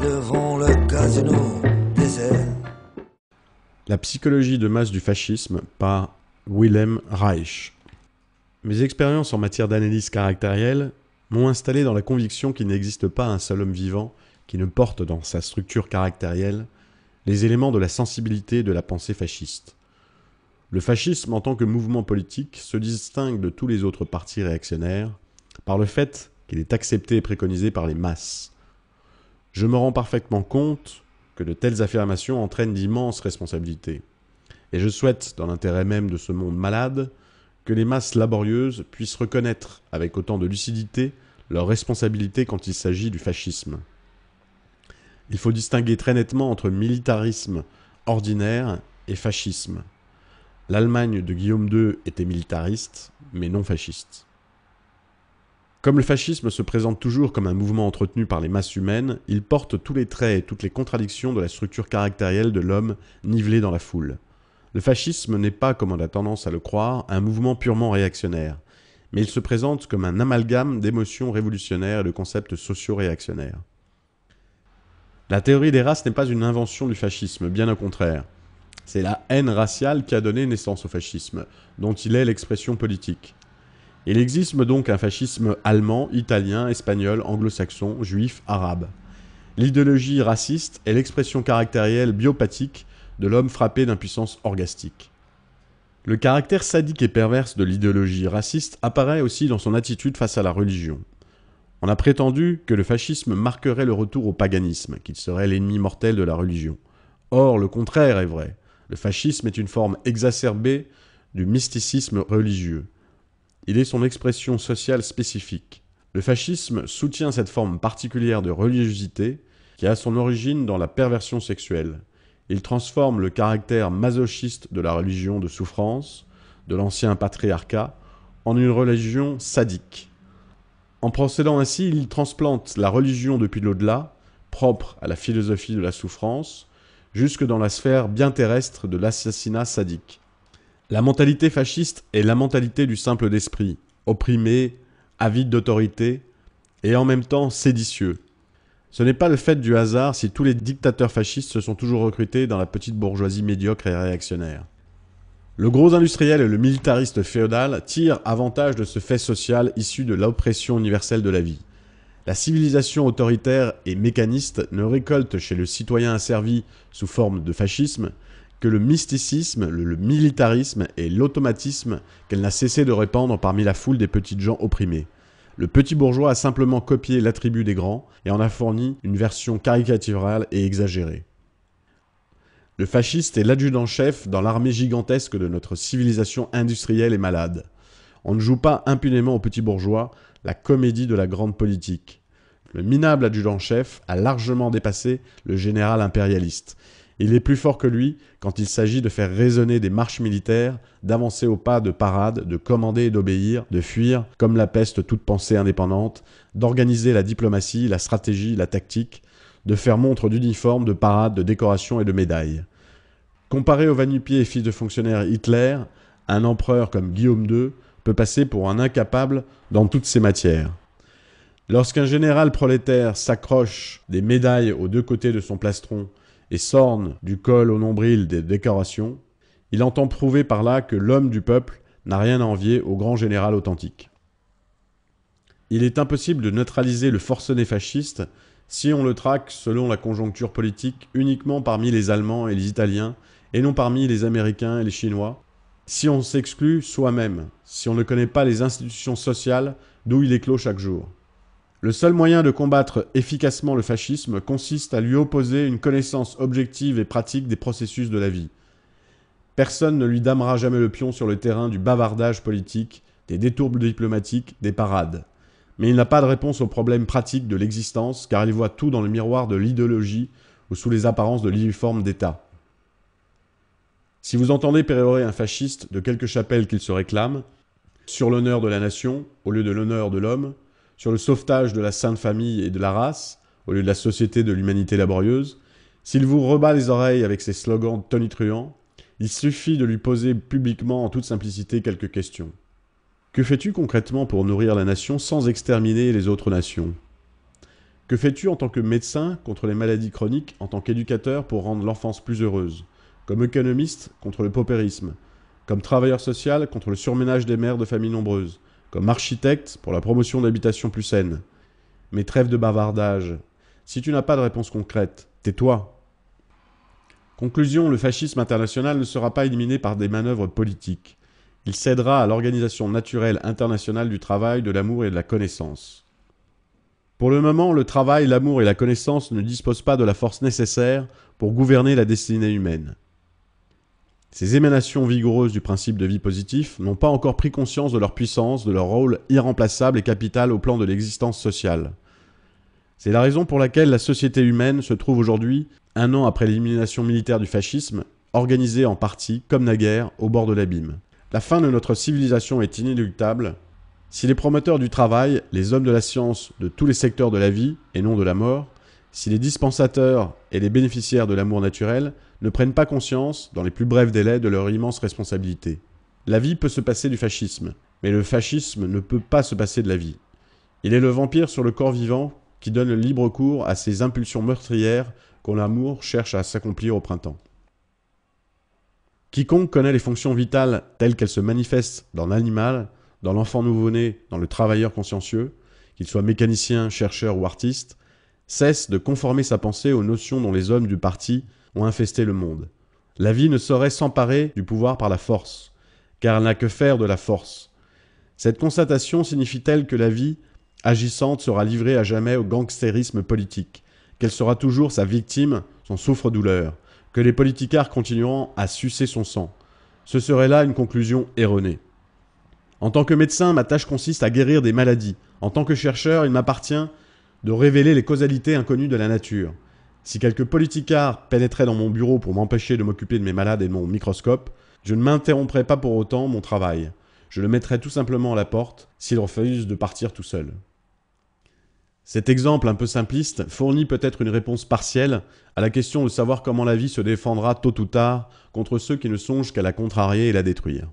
devant le casino La psychologie de masse du fascisme par Wilhelm Reich. Mes expériences en matière d'analyse caractérielle m'ont installé dans la conviction qu'il n'existe pas un seul homme vivant qui ne porte dans sa structure caractérielle les éléments de la sensibilité de la pensée fasciste. Le fascisme en tant que mouvement politique se distingue de tous les autres partis réactionnaires par le fait qu'il est accepté et préconisé par les masses. Je me rends parfaitement compte que de telles affirmations entraînent d'immenses responsabilités. Et je souhaite, dans l'intérêt même de ce monde malade, que les masses laborieuses puissent reconnaître avec autant de lucidité leurs responsabilités quand il s'agit du fascisme. Il faut distinguer très nettement entre militarisme ordinaire et fascisme. L'Allemagne de Guillaume II était militariste, mais non fasciste. Comme le fascisme se présente toujours comme un mouvement entretenu par les masses humaines, il porte tous les traits et toutes les contradictions de la structure caractérielle de l'homme nivelé dans la foule. Le fascisme n'est pas, comme on a tendance à le croire, un mouvement purement réactionnaire, mais il se présente comme un amalgame d'émotions révolutionnaires et de concepts socio réactionnaires. La théorie des races n'est pas une invention du fascisme, bien au contraire. C'est la haine raciale qui a donné naissance au fascisme, dont il est l'expression politique. Il existe donc un fascisme allemand, italien, espagnol, anglo-saxon, juif, arabe. L'idéologie raciste est l'expression caractérielle biopathique de l'homme frappé d'impuissance orgastique. Le caractère sadique et perverse de l'idéologie raciste apparaît aussi dans son attitude face à la religion. On a prétendu que le fascisme marquerait le retour au paganisme, qu'il serait l'ennemi mortel de la religion. Or, le contraire est vrai. Le fascisme est une forme exacerbée du mysticisme religieux. Il est son expression sociale spécifique. Le fascisme soutient cette forme particulière de religiosité qui a son origine dans la perversion sexuelle. Il transforme le caractère masochiste de la religion de souffrance, de l'ancien patriarcat, en une religion sadique. En procédant ainsi, il transplante la religion depuis l'au-delà, propre à la philosophie de la souffrance, jusque dans la sphère bien terrestre de l'assassinat sadique. La mentalité fasciste est la mentalité du simple d'esprit, opprimé, avide d'autorité, et en même temps séditieux. Ce n'est pas le fait du hasard si tous les dictateurs fascistes se sont toujours recrutés dans la petite bourgeoisie médiocre et réactionnaire. Le gros industriel et le militariste féodal tirent avantage de ce fait social issu de l'oppression universelle de la vie. La civilisation autoritaire et mécaniste ne récolte chez le citoyen asservi sous forme de fascisme que le mysticisme, le, militarisme et l'automatisme qu'elle n'a cessé de répandre parmi la foule des petites gens opprimés. Le petit bourgeois a simplement copié l'attribut des grands et en a fourni une version caricaturale et exagérée. Le fasciste est l'adjudant-chef dans l'armée gigantesque de notre civilisation industrielle et malade. On ne joue pas impunément au petit bourgeois la comédie de la grande politique. Le minable adjudant-chef a largement dépassé le général impérialiste. Il est plus fort que lui quand il s'agit de faire résonner des marches militaires, d'avancer au pas de parade, de commander et d'obéir, de fuir, comme la peste toute pensée indépendante, d'organiser la diplomatie, la stratégie, la tactique, de faire montre d'uniformes, de parades, de décorations et de médailles. Comparé au vanupier et fils de fonctionnaire Hitler, un empereur comme Guillaume II peut passer pour un incapable dans toutes ces matières. Lorsqu'un général prolétaire s'accroche des médailles aux deux côtés de son plastron et s'orne du col au nombril des décorations, il entend prouver par là que l'homme du peuple n'a rien à envier au grand général authentique. Il est impossible de neutraliser le forcené fasciste si on le traque selon la conjoncture politique uniquement parmi les Allemands et les Italiens, et non parmi les Américains et les Chinois, si on s'exclut soi-même, si on ne connaît pas les institutions sociales d'où il éclot chaque jour. Le seul moyen de combattre efficacement le fascisme consiste à lui opposer une connaissance objective et pratique des processus de la vie. Personne ne lui damera jamais le pion sur le terrain du bavardage politique, des détourbes diplomatiques, des parades. Mais il n'a pas de réponse aux problèmes pratiques de l'existence, car il voit tout dans le miroir de l'idéologie ou sous les apparences de l'uniforme d'État. Si vous entendez pérorer un fasciste de quelque chapelle qu'il se réclame, sur l'honneur de la nation, au lieu de l'honneur de l'homme, sur le sauvetage de la Sainte Famille et de la race, au lieu de la société de l'humanité laborieuse, s'il vous rebat les oreilles avec ses slogans tonitruants, il suffit de lui poser publiquement en toute simplicité quelques questions. Que fais-tu concrètement pour nourrir la nation sans exterminer les autres nations Que fais-tu en tant que médecin contre les maladies chroniques, en tant qu'éducateur pour rendre l'enfance plus heureuse Comme économiste contre le paupérisme Comme travailleur social contre le surménage des mères de familles nombreuses comme architecte pour la promotion d'habitations plus saines. Mais trêve de bavardage. Si tu n'as pas de réponse concrète, tais-toi. Conclusion, le fascisme international ne sera pas éliminé par des manœuvres politiques. Il cédera à l'organisation naturelle internationale du travail, de l'amour et de la connaissance. Pour le moment, le travail, l'amour et la connaissance ne disposent pas de la force nécessaire pour gouverner la destinée humaine. Ces émanations vigoureuses du principe de vie positif n'ont pas encore pris conscience de leur puissance, de leur rôle irremplaçable et capital au plan de l'existence sociale. C'est la raison pour laquelle la société humaine se trouve aujourd'hui, un an après l'élimination militaire du fascisme, organisée en partie, comme naguère, au bord de l'abîme. La fin de notre civilisation est inéluctable. Si les promoteurs du travail, les hommes de la science, de tous les secteurs de la vie, et non de la mort, si les dispensateurs et les bénéficiaires de l'amour naturel, ne prennent pas conscience, dans les plus brefs délais, de leur immense responsabilité. La vie peut se passer du fascisme, mais le fascisme ne peut pas se passer de la vie. Il est le vampire sur le corps vivant qui donne le libre cours à ces impulsions meurtrières qu'on l'amour cherche à s'accomplir au printemps. Quiconque connaît les fonctions vitales telles qu'elles se manifestent dans l'animal, dans l'enfant nouveau-né, dans le travailleur consciencieux, qu'il soit mécanicien, chercheur ou artiste, cesse de conformer sa pensée aux notions dont les hommes du parti ont infesté le monde. La vie ne saurait s'emparer du pouvoir par la force, car elle n'a que faire de la force. Cette constatation signifie-t-elle que la vie, agissante, sera livrée à jamais au gangstérisme politique, qu'elle sera toujours sa victime, son souffre-douleur, que les politicards continueront à sucer son sang Ce serait là une conclusion erronée. En tant que médecin, ma tâche consiste à guérir des maladies. En tant que chercheur, il m'appartient de révéler les causalités inconnues de la nature. Si quelques politicards pénétraient dans mon bureau pour m'empêcher de m'occuper de mes malades et de mon microscope, je ne m'interromprais pas pour autant mon travail. Je le mettrais tout simplement à la porte s'il refuse de partir tout seul. Cet exemple un peu simpliste fournit peut-être une réponse partielle à la question de savoir comment la vie se défendra tôt ou tard contre ceux qui ne songent qu'à la contrarier et la détruire.